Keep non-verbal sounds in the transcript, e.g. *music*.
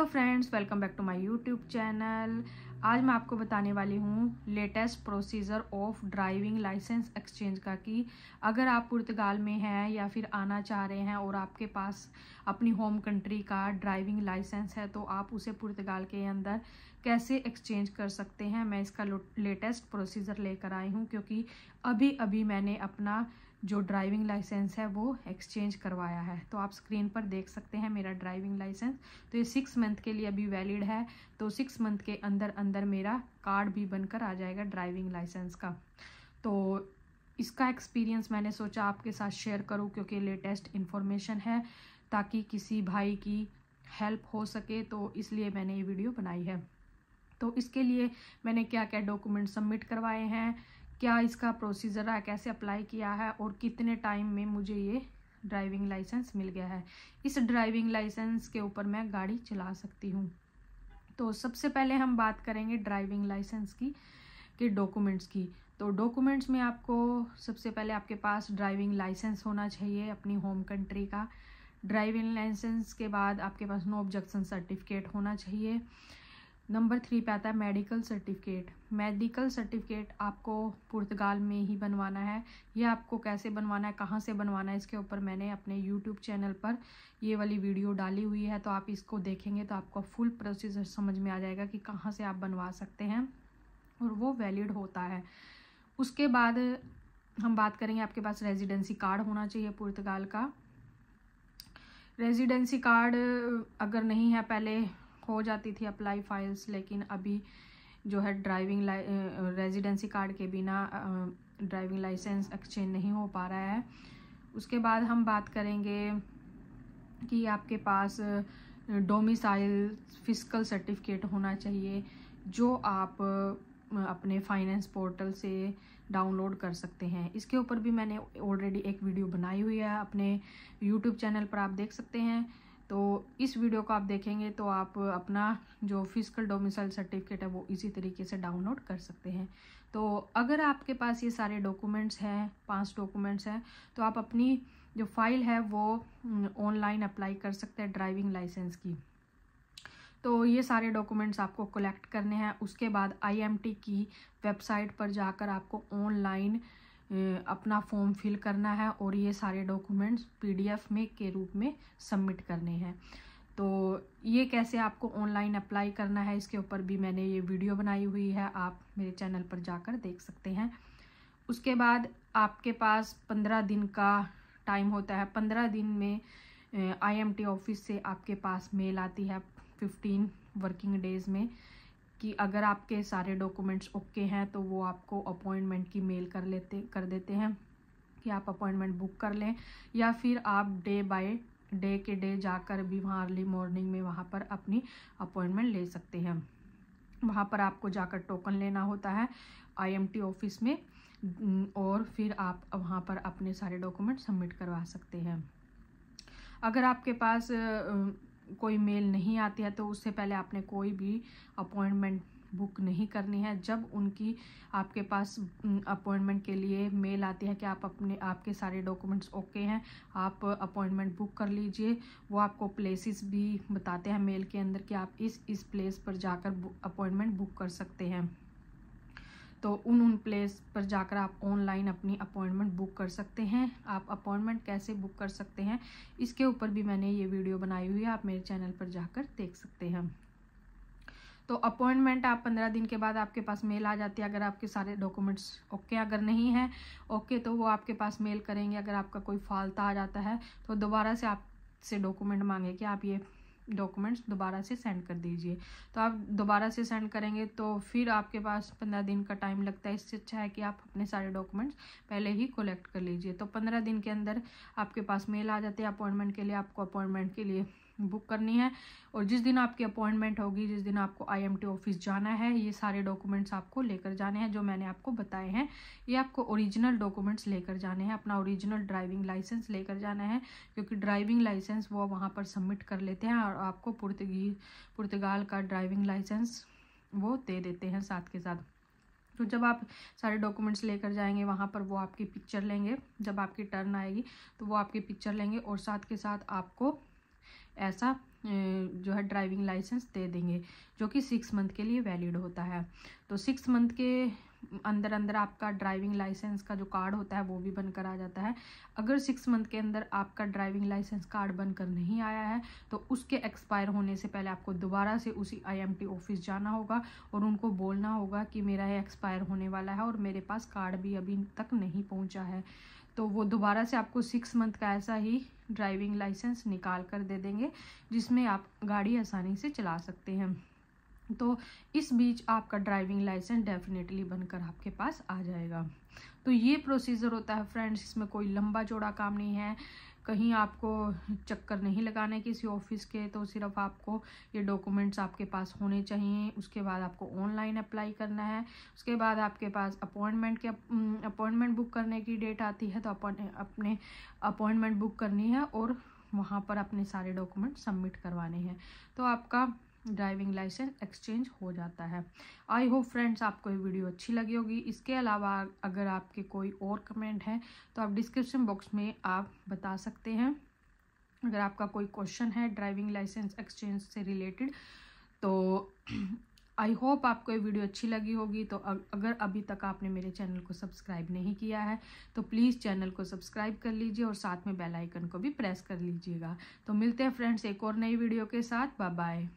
hello friends welcome back to my YouTube channel आज मैं आपको बताने वाली हूँ latest procedure of driving licence exchange का कि अगर आप पुर्तगाल में हैं या फिर आना चाह रहे हैं और आपके पास अपनी होम कंट्री का ड्राइविंग लाइसेंस है तो आप उसे पुर्तगाल के अंदर कैसे एक्सचेंज कर सकते हैं मैं इसका लेटेस्ट प्रोसीजर लेकर आई हूँ क्योंकि अभी अभी मैंने अपना जो ड्राइविंग लाइसेंस है वो एक्सचेंज करवाया है तो आप स्क्रीन पर देख सकते हैं मेरा ड्राइविंग लाइसेंस तो ये सिक्स मंथ के लिए अभी वैलिड है तो सिक्स मंथ के अंदर अंदर मेरा कार्ड भी बनकर आ जाएगा ड्राइविंग लाइसेंस का तो इसका एक्सपीरियंस मैंने सोचा आपके साथ शेयर करूँ क्योंकि लेटेस्ट इन्फॉर्मेशन है ताकि किसी भाई की हेल्प हो सके तो इसलिए मैंने ये वीडियो बनाई है तो इसके लिए मैंने क्या क्या डॉक्यूमेंट सबमिट करवाए हैं क्या इसका प्रोसीजर है कैसे अप्लाई किया है और कितने टाइम में मुझे ये ड्राइविंग लाइसेंस मिल गया है इस ड्राइविंग लाइसेंस के ऊपर मैं गाड़ी चला सकती हूँ तो सबसे पहले हम बात करेंगे ड्राइविंग लाइसेंस की के डॉक्यूमेंट्स की तो डॉक्यूमेंट्स में आपको सबसे पहले आपके पास ड्राइविंग लाइसेंस होना चाहिए अपनी होम कंट्री का ड्राइविंग लाइसेंस के बाद आपके पास नो ऑब्जेक्शन सर्टिफिकेट होना चाहिए नंबर थ्री पे आता है मेडिकल सर्टिफिकेट मेडिकल सर्टिफिकेट आपको पुर्तगाल में ही बनवाना है ये आपको कैसे बनवाना है कहाँ से बनवाना है इसके ऊपर मैंने अपने यूट्यूब चैनल पर ये वाली वीडियो डाली हुई है तो आप इसको देखेंगे तो आपको फुल प्रोसीजर समझ में आ जाएगा कि कहाँ से आप बनवा सकते हैं और वो वैलिड होता है उसके बाद हम बात करेंगे आपके पास रेजिडेंसी कार्ड होना चाहिए पुर्तगाल का रेजिडेंसी कार्ड अगर नहीं है पहले हो जाती थी अप्लाई फाइल्स लेकिन अभी जो है ड्राइविंग रेजिडेंसी कार्ड के बिना ड्राइविंग लाइसेंस एक्सचेंज नहीं हो पा रहा है उसके बाद हम बात करेंगे कि आपके पास डोमिसाइल फिजिकल सर्टिफिकेट होना चाहिए जो आप अपने फाइनेंस पोर्टल से डाउनलोड कर सकते हैं इसके ऊपर भी मैंने ऑलरेडी एक वीडियो बनाई हुई है अपने यूट्यूब चैनल पर आप देख सकते हैं तो इस वीडियो को आप देखेंगे तो आप अपना जो फिजिकल डोमिसाइल सर्टिफिकेट है वो इसी तरीके से डाउनलोड कर सकते हैं तो अगर आपके पास ये सारे डॉक्यूमेंट्स हैं पांच डॉक्यूमेंट्स हैं तो आप अपनी जो फाइल है वो ऑनलाइन अप्लाई कर सकते हैं ड्राइविंग लाइसेंस की तो ये सारे डॉक्यूमेंट्स आपको कलेक्ट करने हैं उसके बाद आईएमटी की वेबसाइट पर जाकर आपको ऑनलाइन अपना फॉर्म फिल करना है और ये सारे डॉक्यूमेंट्स पीडीएफ में के रूप में सबमिट करने हैं तो ये कैसे आपको ऑनलाइन अप्लाई करना है इसके ऊपर भी मैंने ये वीडियो बनाई हुई है आप मेरे चैनल पर जाकर देख सकते हैं उसके बाद आपके पास पंद्रह दिन का टाइम होता है पंद्रह दिन में आईएमटी ऑफिस से आपके पास मेल आती है फिफ्टीन वर्किंग डेज़ में कि अगर आपके सारे डॉक्यूमेंट्स ओके हैं तो वो आपको अपॉइंटमेंट की मेल कर लेते कर देते हैं कि आप अपॉइंटमेंट बुक कर लें या फिर आप डे बाय डे के डे जाकर भी वहाँ अर्ली मॉर्निंग में वहाँ पर अपनी अपॉइंटमेंट ले सकते हैं वहाँ पर आपको जाकर टोकन लेना होता है आईएमटी ऑफिस में और फिर आप वहाँ पर अपने सारे डॉक्यूमेंट सबमिट करवा सकते हैं अगर आपके पास कोई मेल नहीं आती है तो उससे पहले आपने कोई भी अपॉइंटमेंट बुक नहीं करनी है जब उनकी आपके पास अपॉइंटमेंट के लिए मेल आती है कि आप अपने आपके सारे डॉक्यूमेंट्स ओके हैं आप अपॉइंटमेंट बुक कर लीजिए वो आपको प्लेसेस भी बताते हैं मेल के अंदर कि आप इस इस प्लेस पर जाकर अपॉइंटमेंट बुक कर सकते हैं तो उन उन प्लेस पर जाकर आप ऑनलाइन अपनी अपॉइंटमेंट बुक कर सकते हैं आप अपॉइंटमेंट कैसे बुक कर सकते हैं इसके ऊपर भी मैंने ये वीडियो बनाई हुई है आप मेरे चैनल पर जाकर देख सकते हैं तो अपॉइंटमेंट आप पंद्रह दिन के बाद आपके पास मेल आ जाती है अगर आपके सारे डॉक्यूमेंट्स ओके अगर नहीं है ओके तो वो आपके पास मेल करेंगे अगर आपका कोई फालता आ जाता है तो दोबारा से आपसे डॉक्यूमेंट मांगे कि आप ये डॉक्यूमेंट्स दोबारा से सेंड कर दीजिए तो आप दोबारा से सेंड करेंगे तो फिर आपके पास पंद्रह दिन का टाइम लगता है इससे अच्छा है कि आप अपने सारे डॉक्यूमेंट्स पहले ही कलेक्ट कर लीजिए तो पंद्रह दिन के अंदर आपके पास मेल आ जाते हैं अपॉइंटमेंट के लिए आपको अपॉइंटमेंट के लिए बुक करनी है और जिस दिन आपकी अपॉइंटमेंट होगी जिस दिन आपको आईएमटी ऑफिस जाना है ये सारे डॉक्यूमेंट्स आपको लेकर जाने हैं जो मैंने आपको बताए हैं ये आपको ओरिजिनल डॉक्यूमेंट्स लेकर जाने हैं अपना ओरिजिनल ड्राइविंग लाइसेंस लेकर जाना है क्योंकि ड्राइविंग लाइसेंस वो वहाँ पर सबमिट कर लेते हैं और आपको पुर्तगी पुर्तगाल का ड्राइविंग लाइसेंस वो दे देते हैं साथ के साथ तो जब आप सारे डॉक्यूमेंट्स लेकर जाएंगे वहाँ पर वो आपकी पिक्चर लेंगे जब आपकी टर्न आएगी तो वो आपकी पिक्चर लेंगे और साथ के साथ आपको ऐसा जो है ड्राइविंग लाइसेंस दे देंगे जो कि सिक्स मंथ के लिए वैलिड होता है तो सिक्स मंथ के अंदर अंदर आपका ड्राइविंग लाइसेंस का जो कार्ड होता है वो भी बनकर आ जाता है अगर सिक्स मंथ के अंदर आपका ड्राइविंग लाइसेंस कार्ड बनकर नहीं आया है तो उसके एक्सपायर होने से पहले आपको दोबारा से उसी आईएमटी ऑफिस जाना होगा और उनको बोलना होगा कि मेरा ये एक्सपायर होने वाला है और मेरे पास कार्ड भी अभी तक नहीं पहुँचा है तो वो दोबारा से आपको सिक्स मंथ का ऐसा ही ड्राइविंग लाइसेंस निकाल कर दे देंगे जिसमें आप गाड़ी आसानी से चला सकते हैं तो इस बीच आपका ड्राइविंग लाइसेंस डेफिनेटली बनकर आपके पास आ जाएगा तो ये प्रोसीजर होता है फ्रेंड्स इसमें कोई लंबा चौड़ा काम नहीं है कहीं आपको चक्कर नहीं लगाने किसी ऑफिस के तो सिर्फ आपको ये डॉक्यूमेंट्स आपके पास होने चाहिए उसके बाद आपको ऑनलाइन अप्लाई करना है उसके बाद आपके पास अपॉइंटमेंट के अपॉइंटमेंट बुक करने की डेट आती है तो अपन अपने अपॉइंटमेंट बुक करनी है और वहाँ पर अपने सारे डॉक्यूमेंट सबमिट करवाने हैं तो आपका ड्राइविंग लाइसेंस एक्सचेंज हो जाता है आई होप फ्रेंड्स आपको ये वीडियो अच्छी लगी होगी इसके अलावा अगर आपके कोई और कमेंट हैं तो आप डिस्क्रिप्शन बॉक्स में आप बता सकते हैं अगर आपका कोई क्वेश्चन है ड्राइविंग लाइसेंस एक्सचेंज से रिलेटेड तो आई *clears throat* होप आपको ये वीडियो अच्छी लगी होगी तो अगर अभी तक आपने मेरे चैनल को सब्सक्राइब नहीं किया है तो प्लीज़ चैनल को सब्सक्राइब कर लीजिए और साथ में बेल आइकन को भी प्रेस कर लीजिएगा तो मिलते हैं फ्रेंड्स एक और नई वीडियो के साथ बाय बाय